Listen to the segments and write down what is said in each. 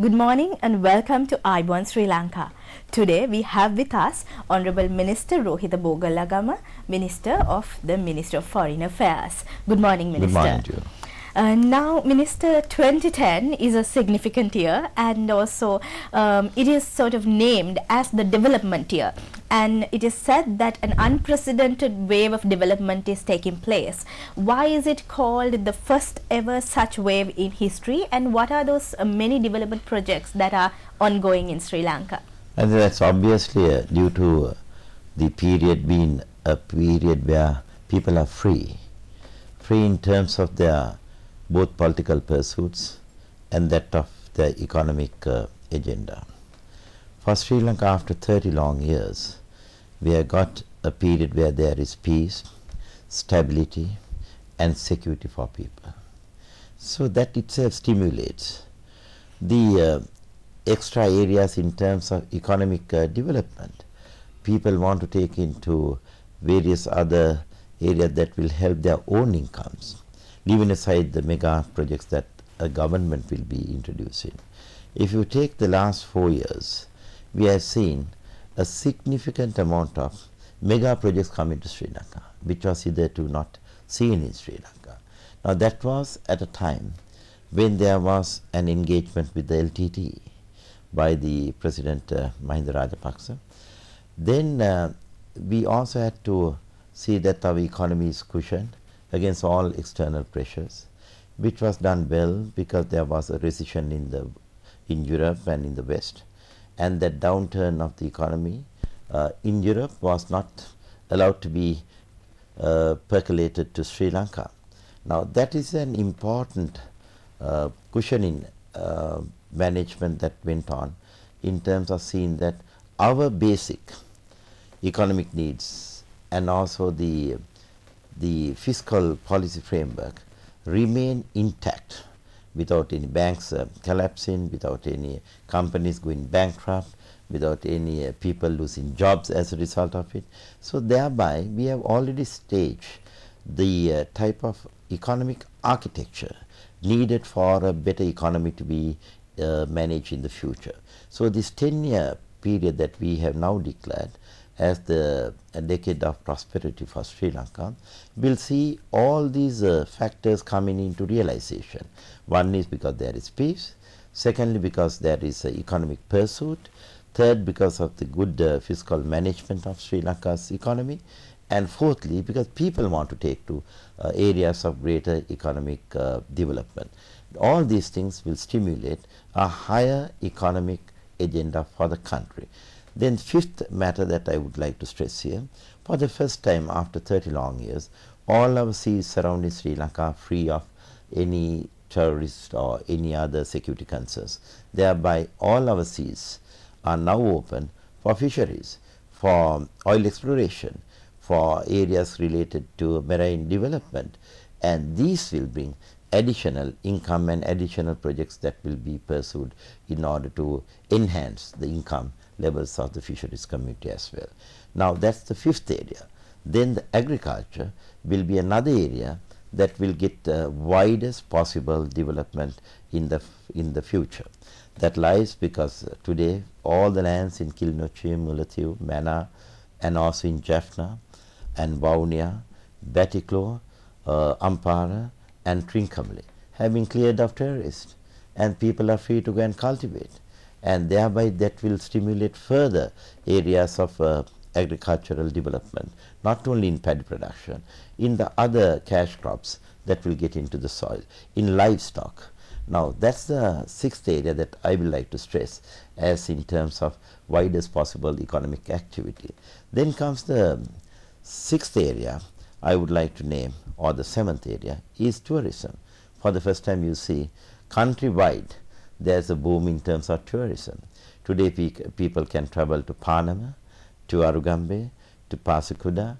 Good morning and welcome to Ibon Sri Lanka. Today we have with us Honorable Minister Rohita Bogalagama, Minister of the Minister of Foreign Affairs. Good morning, Minister. Good morning uh, now, Minister, 2010 is a significant year and also um, it is sort of named as the development year. And it is said that an unprecedented wave of development is taking place. Why is it called the first ever such wave in history? And what are those uh, many development projects that are ongoing in Sri Lanka? And that's obviously uh, due to uh, the period being a period where people are free, free in terms of their both political pursuits and that of the economic uh, agenda. For Sri Lanka, after 30 long years, we have got a period where there is peace, stability, and security for people. So that itself stimulates the uh, extra areas in terms of economic uh, development. People want to take into various other areas that will help their own incomes leaving aside the mega projects that a government will be introducing. If you take the last four years, we have seen a significant amount of mega projects coming to Sri Lanka, which was hitherto not seen in Sri Lanka. Now that was at a time when there was an engagement with the LTT by the President uh, Mahinda Rajapaksa. Then uh, we also had to see that our economy is cushioned against all external pressures, which was done well because there was a recession in, the, in Europe and in the West. And that downturn of the economy uh, in Europe was not allowed to be uh, percolated to Sri Lanka. Now that is an important uh, cushioning uh, management that went on in terms of seeing that our basic economic needs and also the the fiscal policy framework remain intact without any banks uh, collapsing, without any companies going bankrupt, without any uh, people losing jobs as a result of it. So thereby, we have already staged the uh, type of economic architecture needed for a better economy to be uh, managed in the future. So this 10-year period that we have now declared as the decade of prosperity for Sri Lanka, we will see all these uh, factors coming into realization. One is because there is peace, secondly because there is uh, economic pursuit, third because of the good uh, fiscal management of Sri Lanka's economy, and fourthly because people want to take to uh, areas of greater economic uh, development. All these things will stimulate a higher economic agenda for the country. Then fifth matter that I would like to stress here, for the first time after 30 long years, all our seas surrounding Sri Lanka are free of any terrorist or any other security concerns. Thereby all our seas are now open for fisheries, for oil exploration, for areas related to marine development and these will bring additional income and additional projects that will be pursued in order to enhance the income levels of the fisheries community as well. Now that's the fifth area. Then the agriculture will be another area that will get the widest possible development in the in the future. That lies because uh, today all the lands in Kilnochi, Mulatiu, Mana, and also in Jaffna and Baunia, Batiklo, uh, Ampara, and trinkamli, have been cleared of terrorists and people are free to go and cultivate and thereby that will stimulate further areas of uh, agricultural development, not only in paddy production, in the other cash crops that will get into the soil, in livestock. Now that's the sixth area that I would like to stress as in terms of widest possible economic activity. Then comes the sixth area I would like to name or the seventh area is tourism. For the first time you see countrywide there's a boom in terms of tourism. Today pe people can travel to Panama, to Arugambe, to Pasikuda,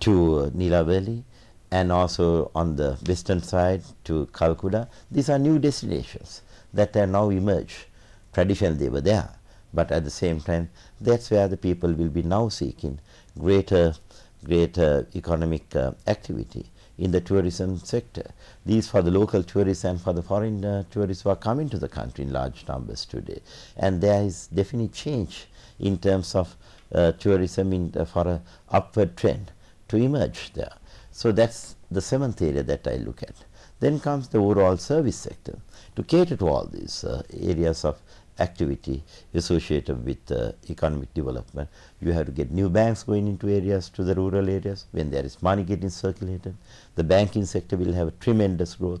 to uh, Nilaveli and also on the western side to Calcutta. These are new destinations that have now emerged. Traditionally they were there but at the same time that's where the people will be now seeking greater greater economic uh, activity in the tourism sector. These for the local tourists and for the foreign uh, tourists who are coming to the country in large numbers today. And there is definite change in terms of uh, tourism in, uh, for an upward trend to emerge there. So that's the seventh area that I look at. Then comes the overall service sector to cater to all these uh, areas of activity associated with uh, economic development. You have to get new banks going into areas, to the rural areas. When there is money getting circulated, the banking sector will have a tremendous growth.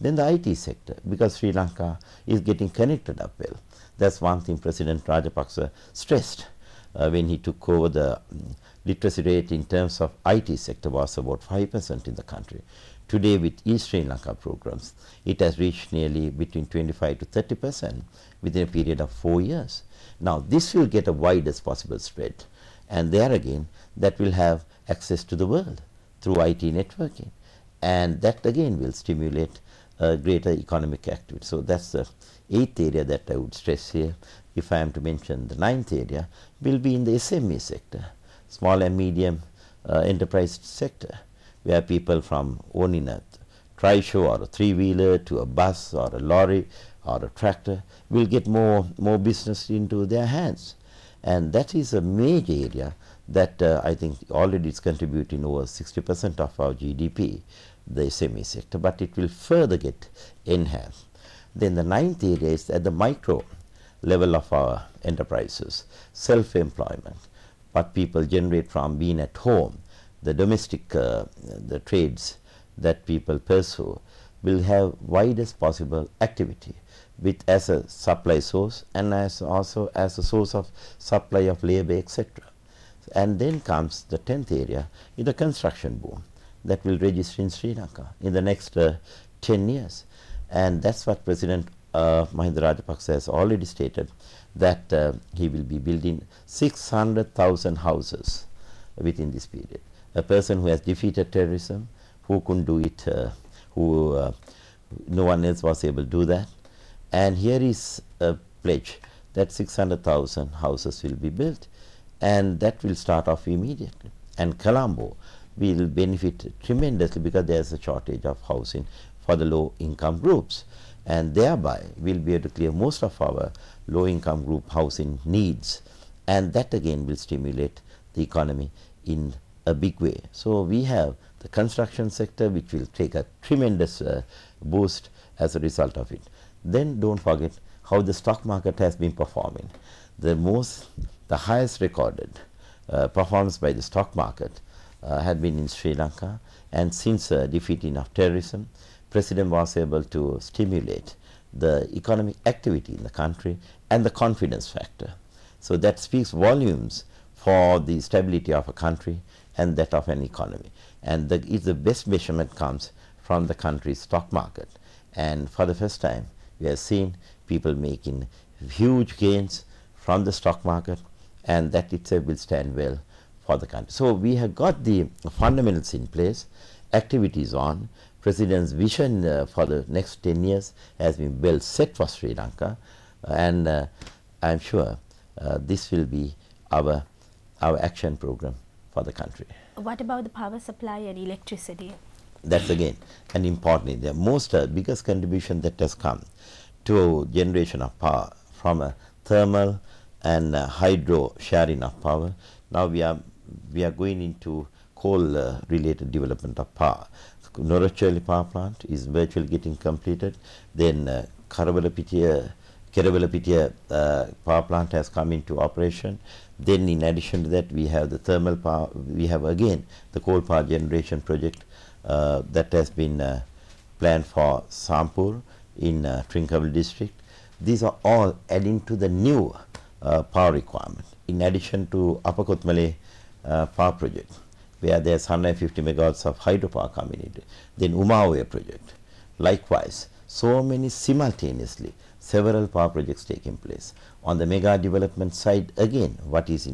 Then the IT sector, because Sri Lanka is getting connected up well. That's one thing President Rajapaksa stressed uh, when he took over the um, literacy rate in terms of IT sector was about 5% in the country. Today with East Sri Lanka programs, it has reached nearly between 25 to 30 percent within a period of four years. Now this will get a widest possible spread and there again that will have access to the world through IT networking and that again will stimulate uh, greater economic activity. So that's the eighth area that I would stress here. If I am to mention the ninth area will be in the SME sector small and medium uh, enterprise sector where people from owning a trishow or a three-wheeler to a bus or a lorry or a tractor will get more, more business into their hands. And that is a major area that uh, I think already is contributing over 60% of our GDP, the SME sector, but it will further get enhanced. Then the ninth area is at the micro level of our enterprises, self-employment what people generate from being at home, the domestic uh, the trades that people pursue will have widest possible activity with as a supply source and as also as a source of supply of labor etc. And then comes the 10th area is the construction boom that will register in Sri Lanka in the next uh, 10 years. And that's what President uh, Mahinda Rajapaksa has already stated that uh, he will be building 600,000 houses within this period. A person who has defeated terrorism, who couldn't do it, uh, who uh, no one else was able to do that. And here is a pledge that 600,000 houses will be built and that will start off immediately. And Colombo, will benefit tremendously because there's a shortage of housing for the low income groups and thereby we'll be able to clear most of our low income group housing needs and that again will stimulate the economy in a big way. So we have the construction sector which will take a tremendous uh, boost as a result of it. Then don't forget how the stock market has been performing. The most, the highest recorded uh, performance by the stock market uh, had been in Sri Lanka and since uh, defeating of terrorism, President was able to stimulate the economic activity in the country and the confidence factor. So that speaks volumes for the stability of a country and that of an economy. And the, if the best measurement comes from the country's stock market. And for the first time, we have seen people making huge gains from the stock market and that itself will stand well for the country. So, we have got the fundamentals in place, activities on, President's vision uh, for the next 10 years has been well set for Sri Lanka uh, and uh, I am sure uh, this will be our, our action program for the country. What about the power supply and electricity? That's again an important, the most uh, biggest contribution that has come to generation of power from a thermal and uh, hydro sharing of power. Now we are we are going into coal-related uh, development of power. Norachali power plant is virtually getting completed. Then uh, Karavalapitia, uh, power plant has come into operation. Then in addition to that, we have the thermal power, we have again the coal power generation project uh, that has been uh, planned for Sampur in uh, district. These are all adding to the new uh, power requirement. In addition to Upper Kotmale uh, power project where there's 150 megawatts of hydropower coming into then Umawe project likewise so many simultaneously several power projects taking place on the mega development side again what is